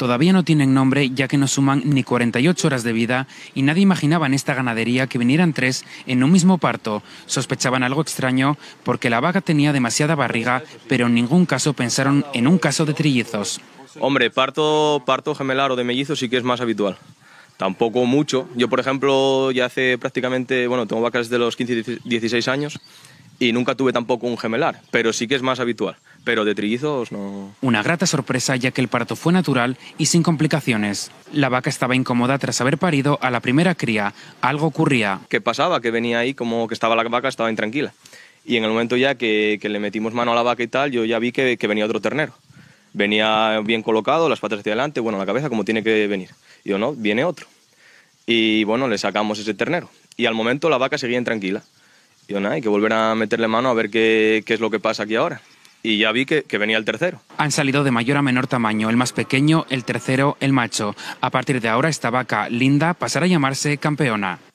todavía no tienen nombre ya que no suman ni 48 horas de vida y nadie imaginaba en esta ganadería que vinieran tres en un mismo parto. Sospechaban algo extraño porque la vaca tenía demasiada barriga, pero en ningún caso pensaron en un caso de trillizos. Hombre, parto, parto gemelar o de mellizos sí que es más habitual. Tampoco mucho. Yo, por ejemplo, ya hace prácticamente, bueno, tengo vacas de los 15, 16 años y nunca tuve tampoco un gemelar, pero sí que es más habitual pero de trillizos no. Una grata sorpresa ya que el parto fue natural y sin complicaciones. La vaca estaba incómoda tras haber parido a la primera cría. Algo ocurría. ¿Qué pasaba? Que venía ahí como que estaba la vaca, estaba intranquila. Y en el momento ya que, le metimos mano a la vaca y tal, yo ya vi que, venía otro ternero. Venía bien colocado, las patas hacia adelante, bueno, la cabeza como tiene que venir. Y yo no, viene otro. Y bueno, le sacamos ese ternero. Y al momento la vaca seguía intranquila. Y yo nada, hay que volver a meterle mano a ver qué, qué es lo que pasa aquí ahora y ya vi que, venía el tercero. Han salido de mayor a menor tamaño, el más pequeño, el tercero, el macho. A partir de ahora esta vaca linda pasará a llamarse campeona.